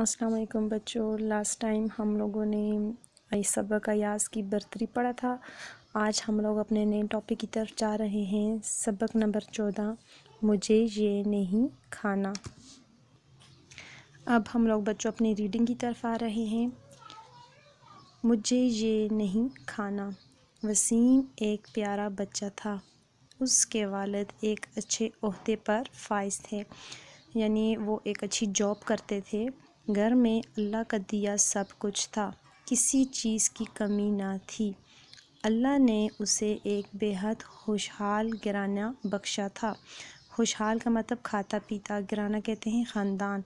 असलकम बच्चों last time हम लोगों ने सबक अयास की बर्तरी पढ़ा था आज हम लोग अपने नए टॉपिक की तरफ जा रहे हैं सबक नंबर चौदह मुझे ये नहीं खाना अब हम लोग बच्चों अपनी रीडिंग की तरफ आ रहे हैं मुझे ये नहीं खाना वसीम एक प्यारा बच्चा था उसके वालद एक अच्छे अहदे पर फाइज थे यानी वो एक अच्छी जॉब करते थे घर में अल्लाह का दिया सब कुछ था किसी चीज़ की कमी ना थी अल्लाह ने उसे एक बेहद खुशहाल घराना बख्शा था खुशहाल का मतलब खाता पीता घराना कहते हैं ख़ानदान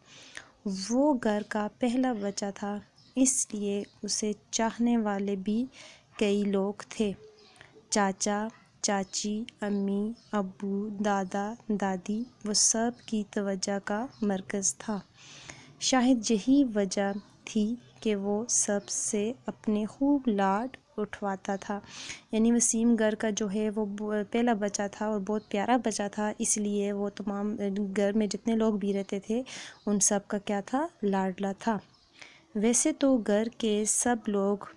वो घर का पहला बच्चा था इसलिए उसे चाहने वाले भी कई लोग थे चाचा चाची अम्मी अबू दादा दादी वो सब की तवज्जा का मरकज़ था शायद यही वजह थी कि वो सब से अपने खूब लाड उठवाता था यानी वसीम घर का जो है वो पहला बच्चा था और बहुत प्यारा बच्चा था इसलिए वो तमाम घर में जितने लोग भी रहते थे उन सब का क्या था लाडला था वैसे तो घर के सब लोग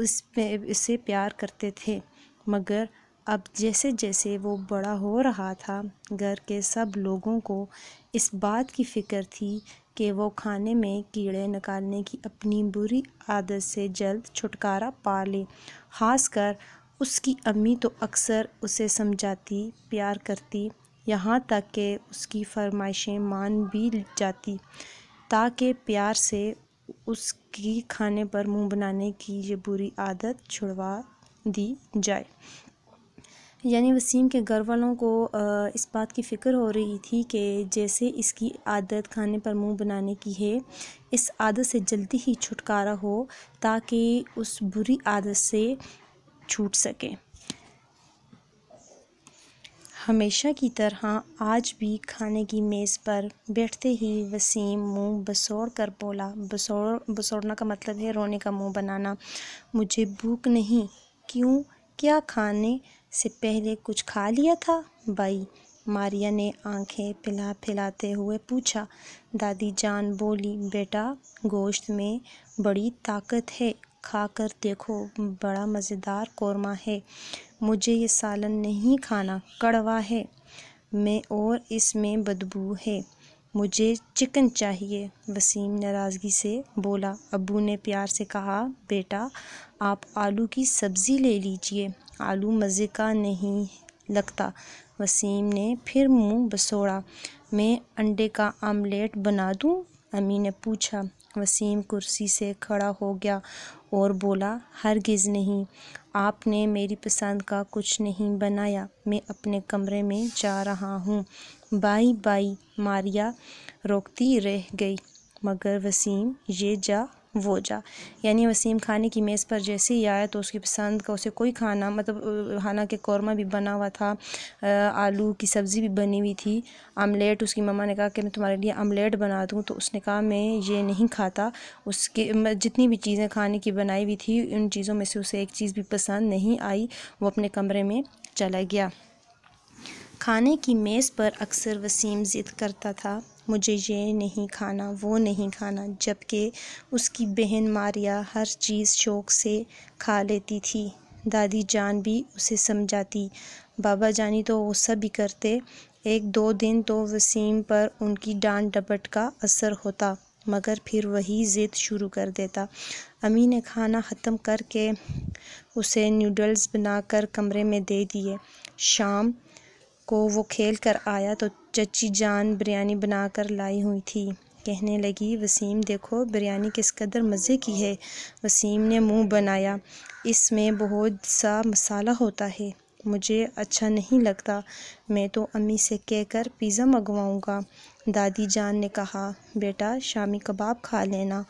उस उसे प्यार करते थे मगर अब जैसे जैसे वो बड़ा हो रहा था घर के सब लोगों को इस बात की फ़िक्र थी कि वो खाने में कीड़े निकालने की अपनी बुरी आदत से जल्द छुटकारा पा ले खासकर उसकी अम्मी तो अक्सर उसे समझाती प्यार करती यहाँ तक कि उसकी फरमाइशें मान भी जाती ताकि प्यार से उसकी खाने पर मुंह बनाने की ये बुरी आदत छुड़वा दी जाए यानी वसीम के घर वालों को इस बात की फ़िक्र हो रही थी कि जैसे इसकी आदत खाने पर मुंह बनाने की है इस आदत से जल्दी ही छुटकारा हो ताकि उस बुरी आदत से छूट सके हमेशा की तरह आज भी खाने की मेज़ पर बैठते ही वसीम मुंह बसोड़ कर बोला बसोड़ बसोड़ना का मतलब है रोने का मुंह बनाना मुझे भूख नहीं क्यों क्या खाने से पहले कुछ खा लिया था बाई मारिया ने आंखें पिला फिलाते हुए पूछा दादी जान बोली बेटा गोश्त में बड़ी ताकत है खा कर देखो बड़ा मज़ेदार कौरमा है मुझे ये सालन नहीं खाना कड़वा है मैं और इसमें बदबू है मुझे चिकन चाहिए वसीम नाराज़गी से बोला अबू ने प्यार से कहा बेटा आप आलू की सब्ज़ी ले लीजिए आलू मज़े का नहीं लगता वसीम ने फिर मुंह बसोड़ा मैं अंडे का आमलेट बना दूं? अमी ने पूछा वसीम कुर्सी से खड़ा हो गया और बोला हरगिज़ नहीं आपने मेरी पसंद का कुछ नहीं बनाया मैं अपने कमरे में जा रहा हूँ बाई बाई मारिया रोकती रह गई मगर वसीम ये जा वो जा यानी वसीम खाने की मेज़ पर जैसे ही आया तो उसकी पसंद का उसे कोई खाना मतलब खाना के कौरमा भी बना हुआ था आलू की सब्ज़ी भी बनी हुई थी आमलेट उसकी ममा ने कहा कि मैं तुम्हारे लिए आमलेट बना दूँ तो उसने कहा मैं ये नहीं खाता उसके जितनी भी चीज़ें खाने की बनाई हुई थी उन चीज़ों में से उसे एक चीज़ भी पसंद नहीं आई वो अपने कमरे में चला गया खाने की मेज़ पर अक्सर वसीम ज़िद करता था मुझे ये नहीं खाना वो नहीं खाना जबकि उसकी बहन मारिया हर चीज़ शौक़ से खा लेती थी दादी जान भी उसे समझाती बाबा जानी तो गुस्सा भी करते एक दो दिन तो वसीम पर उनकी डांट डपट का असर होता मगर फिर वही ज़िद शुरू कर देता अमी ने खाना ख़त्म करके उसे नूडल्स बनाकर कमरे में दे दिए शाम को वो खेल कर आया तो चची जान बिरयानी बना कर लाई हुई थी कहने लगी वसीम देखो बिरयानी किस कदर मज़े की है वसीम ने मुंह बनाया इसमें बहुत सा मसाला होता है मुझे अच्छा नहीं लगता मैं तो अम्मी से कहकर पिज़्ज़ा मंगवाऊँगा दादी जान ने कहा बेटा शामी कबाब खा लेना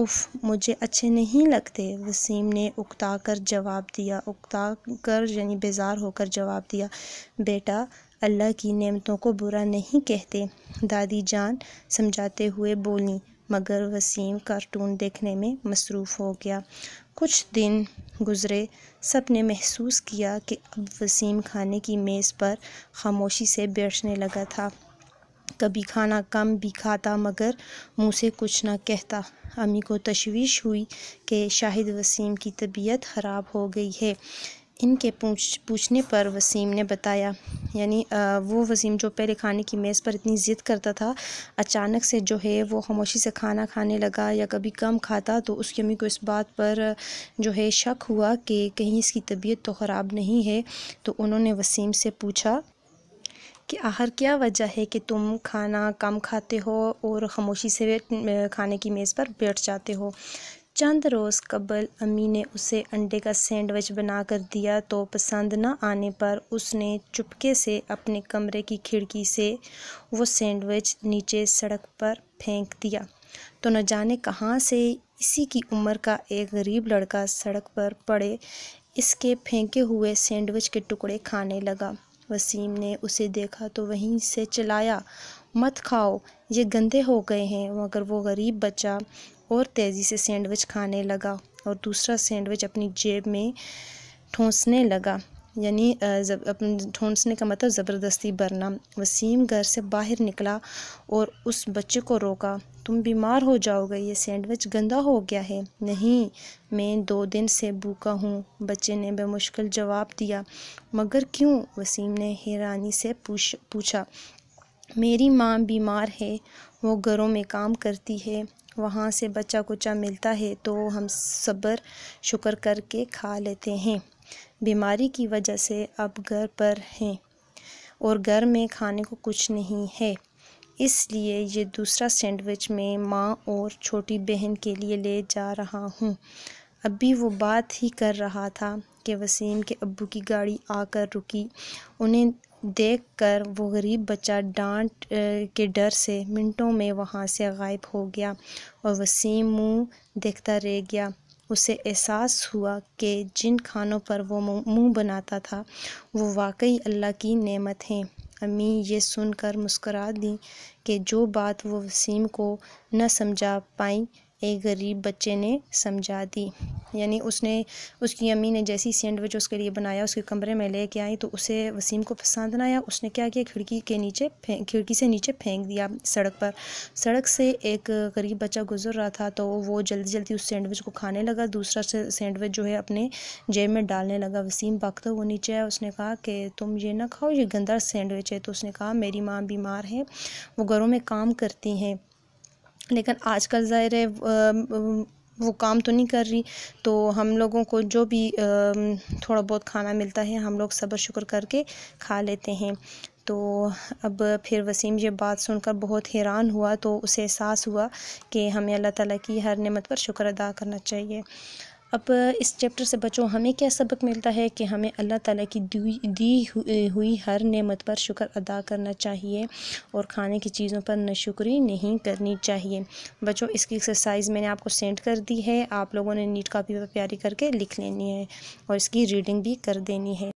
उफ़ मुझे अच्छे नहीं लगते वसीम ने उकता कर जवाब दिया उकता कर यानी बेजार होकर जवाब दिया बेटा अल्लाह की नेमतों को बुरा नहीं कहते दादी जान समझाते हुए बोली मगर वसीम कार्टून देखने में मसरूफ़ हो गया कुछ दिन गुज़रे सब ने महसूस किया कि अब वसीम खाने की मेज़ पर खामोशी से बैठने लगा था कभी खाना कम भी खाता मगर मुँह से कुछ ना कहता अम्मी को तशवीश हुई कि शाहिद वसीम की तबीयत ख़राब हो गई है इनके पूछ पूछने पर वसीम ने बताया यानी वो वसीम जो पहले खाने की मेज़ पर इतनी ज़िद करता था अचानक से जो है वो खामोशी से खाना खाने लगा या कभी कम खाता तो उसकी अम्मी को इस बात पर जो है शक हुआ कि कहीं इसकी तबीयत तो ख़राब नहीं है तो उन्होंने वसीम से पूछा कि आखिर क्या वजह है कि तुम खाना कम खाते हो और ख़ामोशी से खाने की मेज़ पर बैठ जाते हो चंद रोज़ कबल अम्मी ने उसे अंडे का सैंडविच बना कर दिया तो पसंद न आने पर उसने चुपके से अपने कमरे की खिड़की से वो सैंडविच नीचे सड़क पर फेंक दिया तो न जाने कहाँ से इसी की उम्र का एक गरीब लड़का सड़क पर पड़े इसके फेंके हुए सैंडविच के टुकड़े खाने लगा वसीम ने उसे देखा तो वहीं से चलाया मत खाओ ये गंदे हो गए हैं मगर वो गरीब बच्चा और तेज़ी से सैंडविच खाने लगा और दूसरा सैंडविच अपनी जेब में ठोंसने लगा यानी ठोंसने का मतलब ज़बरदस्ती भरना वसीम घर से बाहर निकला और उस बच्चे को रोका तुम बीमार हो जाओगे ये सैंडविच गंदा हो गया है नहीं मैं दो दिन से भूखा हूँ बच्चे ने बेमुश्किल जवाब दिया मगर क्यों वसीम ने हैरानी से पूछ पूछा मेरी माँ बीमार है वो घरों में काम करती है वहाँ से बच्चा कुचा मिलता है तो हम सब्र शुक्र करके खा लेते हैं बीमारी की वजह से अब घर पर हैं और घर में खाने को कुछ नहीं है इसलिए ये दूसरा सैंडविच मैं माँ और छोटी बहन के लिए ले जा रहा हूँ अभी वो बात ही कर रहा था कि वसीम के अब्बू की गाड़ी आकर रुकी उन्हें देख कर वो गरीब बच्चा डांट के डर से मिनटों में वहाँ से गायब हो गया और वसीम मुंह देखता रह गया उसे एहसास हुआ कि जिन खानों पर वो मुंह बनाता था वो वाकई अल्लाह की नेमत हैं अम्मी ये सुनकर मुस्करा दी कि जो बात वो वसीम को न समझा पाई एक गरीब बच्चे ने समझा दी यानी उसने उसकी अम्मी ने जैसी सैंडविच उसके लिए बनाया उसके कमरे में लेके आई तो उसे वसीम को पसंद ना आया उसने क्या किया खिड़की के नीचे खिड़की से नीचे फेंक दिया सड़क पर सड़क से एक गरीब बच्चा गुजर रहा था तो वो जल्दी जल्दी उस सैंडविच को खाने लगा दूसरा सैंडविच जो है अपने जेब में डालने लगा वसीम तो वो नीचे आया उसने कहा कि तुम ये ना खाओ ये गंदा सैंडविच है तो उसने कहा मेरी माँ बीमार है वो घरों में काम करती हैं लेकिन आजकल ज़ाहिर है वो काम तो नहीं कर रही तो हम लोगों को जो भी थोड़ा बहुत खाना मिलता है हम लोग सब्र शुक्र करके खा लेते हैं तो अब फिर वसीम ये बात सुनकर बहुत हैरान हुआ तो उसे एहसास हुआ कि हमें अल्लाह ताला की हर नेमत पर शुक्र अदा करना चाहिए अब इस चैप्टर से बच्चों हमें क्या सबक मिलता है कि हमें अल्लाह ताला की दी, दी हुई हर नेमत पर शुक्र अदा करना चाहिए और खाने की चीज़ों पर नशुक्री नहीं करनी चाहिए बच्चों इसकी एक्सरसाइज मैंने आपको सेंड कर दी है आप लोगों ने नीट कापी पर तैयारी करके लिख लेनी है और इसकी रीडिंग भी कर देनी है